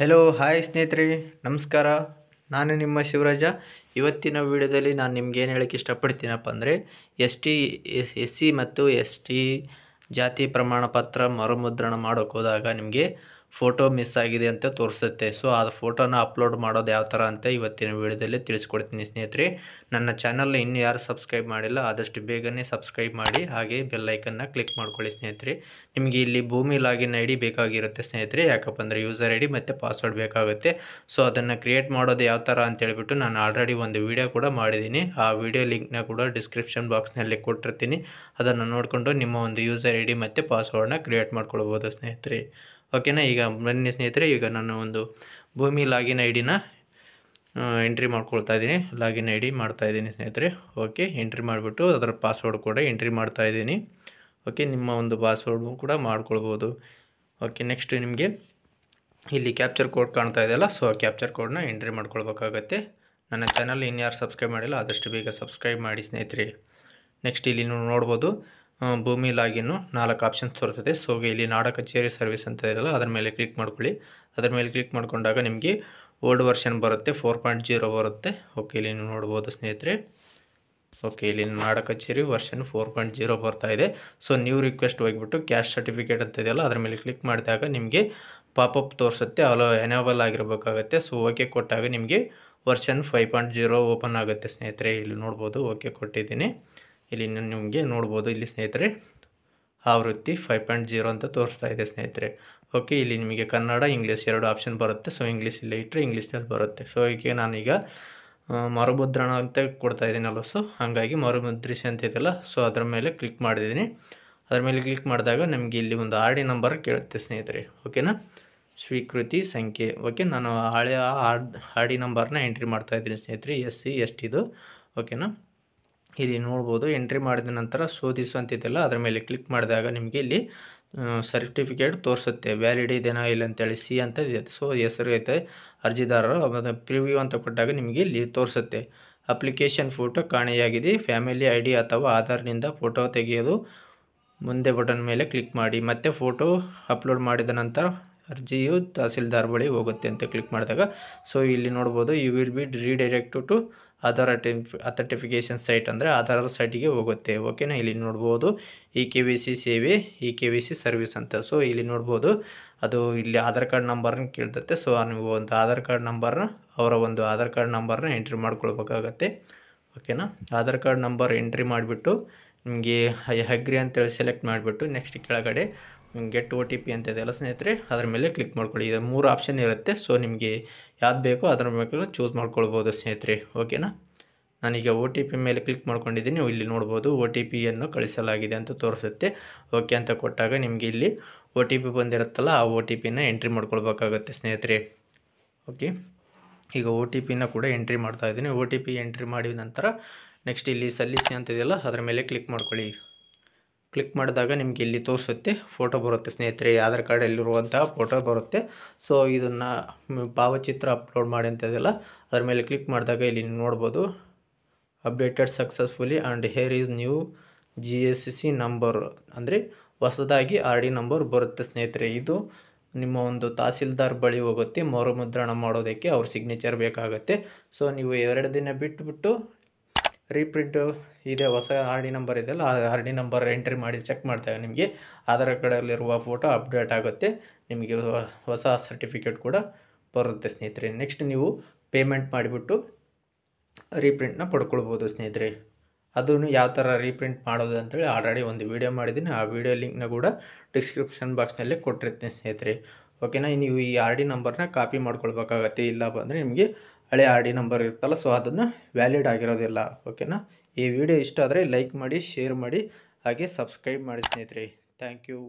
hello hi ಸ್ನೇಹಿತರೆ ನಮಸ್ಕಾರ ನಾನು ನಿಮ್ಮ ಶಿವರಾಜ ಇವತ್ತಿನ ವಿಡಿಯೋದಲ್ಲಿ ನಾನು ನಿಮ್ಗೆ ಏನು ಹೇಳೋಕ್ಕೆ ಇಷ್ಟಪಡ್ತೀನಪ್ಪ ಅಂದರೆ ಎಸ್ ಟಿ ಎಸ್ ಸಿ ಮತ್ತು ಎಸ್ ಟಿ ಜಾತಿ ಪ್ರಮಾಣ ಪತ್ರ ಮರುಮುದ್ರಣ ಮಾಡೋಕ್ಕೆ ನಿಮಗೆ ಫೋಟೋ ಮಿಸ್ ಆಗಿದೆ ಅಂತ ತೋರಿಸುತ್ತೆ ಸೊ ಆ ಫೋಟೋನ ಅಪ್ಲೋಡ್ ಮಾಡೋದು ಯಾವ ಥರ ಅಂತ ಇವತ್ತಿನ ವಿಡಿಯೋದಲ್ಲಿ ತಿಳಿಸ್ಕೊಡ್ತೀನಿ ಸ್ನೇಹಿತರೆ ನನ್ನ ಚಾನಲ್ನ ಇನ್ನು ಯಾರು ಸಬ್ಸ್ಕ್ರೈಬ್ ಮಾಡಿಲ್ಲ ಆದಷ್ಟು ಬೇಗನೆ ಸಬ್ಸ್ಕ್ರೈಬ್ ಮಾಡಿ ಹಾಗೆ ಬೆಲ್ಲೈಕನ್ನ ಕ್ಲಿಕ್ ಮಾಡ್ಕೊಳ್ಳಿ ಸ್ನೇಹಿತರೆ ನಿಮಗೆ ಇಲ್ಲಿ ಭೂಮಿ ಲಾಗಿನ್ ಐ ಡಿ ಬೇಕಾಗಿರುತ್ತೆ ಸ್ನೇಹಿತರೆ ಯಾಕಪ್ಪ ಯೂಸರ್ ಐ ಡಿ ಮತ್ತು ಪಾಸ್ವರ್ಡ್ ಬೇಕಾಗುತ್ತೆ ಸೊ ಅದನ್ನು ಕ್ರಿಯೇಟ್ ಮಾಡೋದು ಯಾವ ಥರ ಅಂತೇಳ್ಬಿಟ್ಟು ನಾನು ಆಲ್ರೆಡಿ ಒಂದು ವಿಡಿಯೋ ಕೂಡ ಮಾಡಿದ್ದೀನಿ ಆ ವಿಡಿಯೋ ಲಿಂಕ್ನ ಕೂಡ ಡಿಸ್ಕ್ರಿಪ್ಷನ್ ಬಾಕ್ಸ್ನಲ್ಲಿ ಕೊಟ್ಟಿರ್ತೀನಿ ಅದನ್ನು ನೋಡಿಕೊಂಡು ನಿಮ್ಮ ಒಂದು ಯೂಸರ್ ಐ ಡಿ ಮತ್ತು ಪಾಸ್ವರ್ಡನ್ನ ಕ್ರಿಯೇಟ್ ಮಾಡ್ಕೊಳ್ಬೋದು ಸ್ನೇಹಿತರೆ ಓಕೆನಾ ಈಗ ಬನ್ನಿ ಸ್ನೇಹಿತರೆ ಈಗ ನಾನು ಒಂದು ಭೂಮಿ ಲಾಗಿನ್ ಐ ಡಿನ ಎಂಟ್ರಿ ಮಾಡ್ಕೊಳ್ತಾ ಇದ್ದೀನಿ ಲಾಗಿನ್ ಐ ಡಿ ಮಾಡ್ತಾ ಇದ್ದೀನಿ ಸ್ನೇಹಿತರೆ ಓಕೆ ಎಂಟ್ರಿ ಮಾಡಿಬಿಟ್ಟು ಅದರ ಪಾಸ್ವರ್ಡ್ ಕೂಡ ಎಂಟ್ರಿ ಮಾಡ್ತಾ ಇದ್ದೀನಿ ಓಕೆ ನಿಮ್ಮ ಒಂದು ಪಾಸ್ವರ್ಡ್ ಕೂಡ ಮಾಡ್ಕೊಳ್ಬೋದು ಓಕೆ ನೆಕ್ಸ್ಟ್ ನಿಮಗೆ ಇಲ್ಲಿ ಕ್ಯಾಪ್ಚರ್ ಕೋಡ್ ಕಾಣ್ತಾ ಇದೆಯಲ್ಲ ಸೊ ಕ್ಯಾಪ್ಚರ್ ಕೋಡ್ನ ಎಂಟ್ರಿ ಮಾಡ್ಕೊಳ್ಬೇಕಾಗತ್ತೆ ನನ್ನ ಚಾನಲ್ ಇನ್ಯಾರು ಸಬ್ಸ್ಕ್ರೈಬ್ ಮಾಡಿಲ್ಲ ಆದಷ್ಟು ಬೇಗ ಸಬ್ಸ್ಕ್ರೈಬ್ ಮಾಡಿ ಸ್ನೇಹಿತರೆ ನೆಕ್ಸ್ಟ್ ಇಲ್ಲಿ ನೋಡ್ಬೋದು ಭೂಮಿ ಲಾಗಿನ್ನು ನಾಲ್ಕು ಆಪ್ಷನ್ಸ್ ತೋರಿಸುತ್ತೆ ಸೊ ಇಲ್ಲಿ ನಾಡ ಕಚೇರಿ ಸರ್ವಿಸ್ ಅಂತ ಇದೆಯಲ್ಲ ಅದರ ಮೇಲೆ ಕ್ಲಿಕ್ ಮಾಡ್ಕೊಳ್ಳಿ ಅದರ ಮೇಲೆ ಕ್ಲಿಕ್ ಮಾಡಿಕೊಂಡಾಗ ನಿಮಗೆ ಓಲ್ಡ್ ವರ್ಷನ್ ಬರುತ್ತೆ ಫೋರ್ ಪಾಯಿಂಟ್ ಜೀರೋ ಬರುತ್ತೆ ಓಕೆ ಇಲ್ಲಿ ನೀವು ನೋಡ್ಬೋದು ಸ್ನೇಹಿತರೆ ಓಕೆ ಇಲ್ಲಿ ನಾಡ ಕಚೇರಿ ವರ್ಷನ್ ಫೋರ್ ಪಾಯಿಂಟ್ ಜೀರೋ ಬರ್ತಾ ಇದೆ ಸೊ ನೀವು ರಿಕ್ವೆಸ್ಟ್ ಹೋಗಿಬಿಟ್ಟು ಕ್ಯಾಶ್ ಸರ್ಟಿಫಿಕೇಟ್ ಅಂತ ಇದೆಯಲ್ಲ ಅದರ ಮೇಲೆ ಕ್ಲಿಕ್ ಮಾಡಿದಾಗ ನಿಮಗೆ ಪಾಪಪ್ ತೋರಿಸುತ್ತೆ ಅಲೋ ಎನೇಬಲ್ ಆಗಿರಬೇಕಾಗತ್ತೆ ಸೊ ಓಕೆ ಕೊಟ್ಟಾಗ ನಿಮಗೆ version five point zero open ಆಗುತ್ತೆ ಸ್ನೇಹಿತರೆ ಇಲ್ಲಿ ನೋಡ್ಬೋದು ಓಕೆ ಕೊಟ್ಟಿದ್ದೀನಿ ಇಲ್ಲಿ ನಿಮಗೆ ನೋಡ್ಬೋದು ಇಲ್ಲಿ ಸ್ನೇಹಿತರೆ ಆವೃತ್ತಿ ಫೈವ್ ಪಾಯಿಂಟ್ ಜೀರೋ ಅಂತ ತೋರಿಸ್ತಾ ಇದೆ ಸ್ನೇಹಿತರೆ ಓಕೆ ಇಲ್ಲಿ ನಿಮಗೆ ಕನ್ನಡ ಇಂಗ್ಲೀಷ್ ಎರಡು ಆಪ್ಷನ್ ಬರುತ್ತೆ ಸೊ ಇಂಗ್ಲೀಷ್ ಇಲ್ಲೇ ಇಟ್ಟರೆ ಇಂಗ್ಲೀಷ್ನಲ್ಲಿ ಬರುತ್ತೆ ಸೊ ಈಗ ನಾನೀಗ ಮರುಮುದ್ರಣ ಅಂತ ಕೊಡ್ತಾ ಇದ್ದೀನಲ್ಲ ಸೊ ಹಾಗಾಗಿ ಮರುಮುದ್ರಿಸಿ ಅಂತ ಇದೆಯಲ್ಲ ಸೊ ಅದರ ಮೇಲೆ ಕ್ಲಿಕ್ ಮಾಡಿದ್ದೀನಿ ಅದರ ಮೇಲೆ ಕ್ಲಿಕ್ ಮಾಡಿದಾಗ ನಿಮಗೆ ಇಲ್ಲಿ ಒಂದು ಆರ್ ಡಿ ನಂಬರ್ ಕೇಳುತ್ತೆ ಸ್ನೇಹಿತರೆ ಓಕೆನಾ ಸ್ವೀಕೃತಿ ಸಂಖ್ಯೆ ಓಕೆ ನಾನು ಹಳೆಯ ಆರ್ ಆರ್ ಡಿ ನಂಬರ್ನ ಎಂಟ್ರಿ ಮಾಡ್ತಾ ಇದ್ದೀನಿ ಸ್ನೇಹಿತರೆ ಎಸ್ ಸಿ ಎಸ್ ಟಿದು ಓಕೆನಾ ಇಲ್ಲಿ ನೋಡ್ಬೋದು ಎಂಟ್ರಿ ಮಾಡಿದ ನಂತರ ಶೋಧಿಸು ಅದ್ರ ಅದರ ಮೇಲೆ ಕ್ಲಿಕ್ ಮಾಡಿದಾಗ ನಿಮಗೆ ಇಲ್ಲಿ ಸರ್ಟಿಫಿಕೇಟ್ ತೋರಿಸುತ್ತೆ ವ್ಯಾಲಿಡ್ ಇದೇನೋ ಇಲ್ಲ ಅಂತೇಳಿ ಸಿ ಅಂತ ಇದೆ ಸೊ ಹೆಸರು ಐತೆ ಅರ್ಜಿದಾರರು ಪ್ರಿವ್ಯೂ ಅಂತ ಕೊಟ್ಟಾಗ ನಿಮಗೆ ಇಲ್ಲಿ ತೋರಿಸುತ್ತೆ ಅಪ್ಲಿಕೇಶನ್ ಫೋಟೋ ಕಾಣೆಯಾಗಿದೆ ಫ್ಯಾಮಿಲಿ ಐ ಡಿ ಅಥವಾ ಆಧಾರ್ನಿಂದ ಫೋಟೋ ತೆಗೆಯೋದು ಮುಂದೆ ಬಟನ್ ಮೇಲೆ ಕ್ಲಿಕ್ ಮಾಡಿ ಮತ್ತೆ ಫೋಟೋ ಅಪ್ಲೋಡ್ ಮಾಡಿದ ನಂತರ ಅರ್ಜಿಯು ತಹಸೀಲ್ದಾರ್ ಬಳಿ ಹೋಗುತ್ತೆ ಅಂತ ಕ್ಲಿಕ್ ಮಾಡಿದಾಗ ಸೊ ಇಲ್ಲಿ ನೋಡ್ಬೋದು you will be redirect to Aadhaar ಅಟೆನ್ಫಿ ಅಥೆಂಟಿಫಿಕೇಷನ್ ಸೈಟ್ ಅಂದರೆ ಆಧಾರ್ ಸೈಟಿಗೆ ಹೋಗುತ್ತೆ ಓಕೆನಾ ಇಲ್ಲಿ ನೋಡ್ಬೋದು ಇ ಕೆ ವಿ ಸಿ ಸೇವೆ E K V C service ಅಂತ ಸೊ ಇಲ್ಲಿ ನೋಡ್ಬೋದು ಅದು ಇಲ್ಲಿ ಆಧಾರ್ ಕಾರ್ಡ್ ನಂಬರ್ನ ಕೇಳ್ತತ್ತೆ ಸೊ ನೀವು ಒಂದು ಆಧಾರ್ ಕಾರ್ಡ್ ನಂಬರ್ನ ಅವರ ಒಂದು ಆಧಾರ್ ಕಾರ್ಡ್ ನಂಬರ್ನ ಎಂಟ್ರಿ ಮಾಡ್ಕೊಳ್ಬೇಕಾಗತ್ತೆ ಓಕೆನಾ ಆಧಾರ್ ಕಾರ್ಡ್ ನಂಬರ್ ಎಂಟ್ರಿ ಮಾಡಿಬಿಟ್ಟು ನಿಮಗೆ ಹಗ್ರಿ ಅಂತೇಳಿ ಸೆಲೆಕ್ಟ್ ಮಾಡಿಬಿಟ್ಟು ನೆಕ್ಸ್ಟ್ ಕೆಳಗಡೆ ಗೆಟ್ ಓ ಟಿ ಪಿ ಅಂತ ಇದೆಯಲ್ಲ ಸ್ನೇಹಿತರೆ ಅದರ ಮೇಲೆ ಕ್ಲಿಕ್ ಮಾಡ್ಕೊಳ್ಳಿ ಇದು ಮೂರು ಆಪ್ಷನ್ ಇರುತ್ತೆ ಸೊ ನಿಮಗೆ ಯಾವ್ದು ಬೇಕೋ ಅದರ ಮೇಲೆ ಚೂಸ್ ಮಾಡ್ಕೊಳ್ಬೋದು ಸ್ನೇಹಿತರೆ ಓಕೆನಾ ನಾನೀಗ ಒ ಟಿ ಪಿ ಮೇಲೆ ಕ್ಲಿಕ್ ಮಾಡ್ಕೊಂಡಿದ್ದೀನಿ ನೀವು ಇಲ್ಲಿ ನೋಡ್ಬೋದು ಒ ಟಿ ಪಿಯನ್ನು ಕಳಿಸಲಾಗಿದೆ ಅಂತ ತೋರಿಸುತ್ತೆ ಓಕೆ ಅಂತ ಕೊಟ್ಟಾಗ ನಿಮಗೆ ಇಲ್ಲಿ ಒ ಟಿ ಪಿ ಬಂದಿರುತ್ತಲ್ಲ ಆ ಒ ಟಿ ಪಿನ ಎಂಟ್ರಿ ಮಾಡ್ಕೊಳ್ಬೇಕಾಗುತ್ತೆ ಸ್ನೇಹಿತರೆ ಓಕೆ ಈಗ ಒ ಟಿ ಪಿನ ಕೂಡ ಎಂಟ್ರಿ ಮಾಡ್ತಾ ಇದ್ದೀನಿ ಓ ಟಿ ಪಿ ಎಂಟ್ರಿ ಮಾಡಿದ ನಂತರ ನೆಕ್ಸ್ಟ್ ಇಲ್ಲಿ ಸಲ್ಲಿಸಿ ಅಂತಿದೆಯಲ್ಲ ಅದರ ಮೇಲೆ ಕ್ಲಿಕ್ ಮಾಡ್ಕೊಳ್ಳಿ ಕ್ಲಿಕ್ ಮಾಡಿದಾಗ ನಿಮ್ಗೆ ಇಲ್ಲಿ ತೋರಿಸುತ್ತೆ ಫೋಟೋ ಬರುತ್ತೆ ಸ್ನೇಹಿತರೆ ಆಧಾರ್ ಕಾರ್ಡಲ್ಲಿರುವಂತಹ ಫೋಟೋ ಬರುತ್ತೆ ಸೊ ಇದನ್ನು ಭಾವಚಿತ್ರ ಅಪ್ಲೋಡ್ ಮಾಡಿ ಅಂತದೆಲ್ಲ ಅದ್ರ ಮೇಲೆ ಕ್ಲಿಕ್ ಮಾಡಿದಾಗ ಇಲ್ಲಿ ನೋಡ್ಬೋದು updated successfully and here is new G S C number ಅಂದರೆ ಹೊಸದಾಗಿ ಆರ್ ಡಿ ನಂಬರ್ ಬರುತ್ತೆ ಸ್ನೇಹಿತರೆ ಇದು ನಿಮ್ಮ ಒಂದು ತಹಸೀಲ್ದಾರ್ ಬಳಿ ಹೋಗುತ್ತೆ ಮರುಮುದ್ರಣ ಮಾಡೋದಕ್ಕೆ ಅವ್ರ ಸಿಗ್ನೇಚರ್ ಬೇಕಾಗುತ್ತೆ ಸೊ ನೀವು ಎರಡು ದಿನ ಬಿಟ್ಟುಬಿಟ್ಟು ರೀಪ್ರಿಂಟು ಇದೆ ಹೊಸ ಆರ್ ಡಿ ನಂಬರ್ ಇದೆಯಲ್ಲ ಆ ಆರ್ ಡಿ ನಂಬರ್ ಎಂಟ್ರಿ ಮಾಡಿ ಚೆಕ್ ಮಾಡ್ತೇವೆ ನಿಮಗೆ ಆಧಾರ್ ಕಾರ್ಡಲ್ಲಿರುವ ಫೋಟೋ ಅಪ್ಡೇಟ್ ಆಗುತ್ತೆ ನಿಮಗೆ ಹೊಸ ಸರ್ಟಿಫಿಕೇಟ್ ಕೂಡ ಬರುತ್ತೆ ಸ್ನೇಹಿತರೆ ನೆಕ್ಸ್ಟ್ ನೀವು ಪೇಮೆಂಟ್ ಮಾಡಿಬಿಟ್ಟು ರೀಪ್ರಿಂಟ್ನ ಪಡ್ಕೊಳ್ಬೋದು ಸ್ನೇಹಿತರೆ ಅದನ್ನು ಯಾವ ಥರ ರೀಪ್ರಿಂಟ್ ಮಾಡೋದು ಅಂತೇಳಿ ಆಲ್ರೆಡಿ ಒಂದು ವೀಡಿಯೋ ಮಾಡಿದ್ದೀನಿ ಆ ವೀಡಿಯೋ ಲಿಂಕ್ನ ಕೂಡ ಡಿಸ್ಕ್ರಿಪ್ಷನ್ ಬಾಕ್ಸ್ನಲ್ಲಿ ಕೊಟ್ಟಿರ್ತೀನಿ ಸ್ನೇಹಿತರೆ ಓಕೆನಾ ನೀವು ಈ ಆರ್ ಡಿ ನಂಬರ್ನ ಕಾಪಿ ಮಾಡ್ಕೊಳ್ಬೇಕಾಗತ್ತೆ ಇಲ್ಲ ಬಂದರೆ ನಿಮಗೆ ಹಳೆ ಆರ್ ಡಿ ನಂಬರ್ ಇರುತ್ತಲ್ಲ ಸೊ ಅದನ್ನು ವ್ಯಾಲಿಡ್ ಆಗಿರೋದಿಲ್ಲ ಓಕೆನಾ ಈ ವಿಡಿಯೋ ಇಷ್ಟ ಆದರೆ ಲೈಕ್ ಮಾಡಿ ಶೇರ್ ಮಾಡಿ ಹಾಗೆ ಸಬ್ಸ್ಕ್ರೈಬ್ ಮಾಡಿ ಸ್ನೇಹಿತರೆ ಥ್ಯಾಂಕ್ ಯು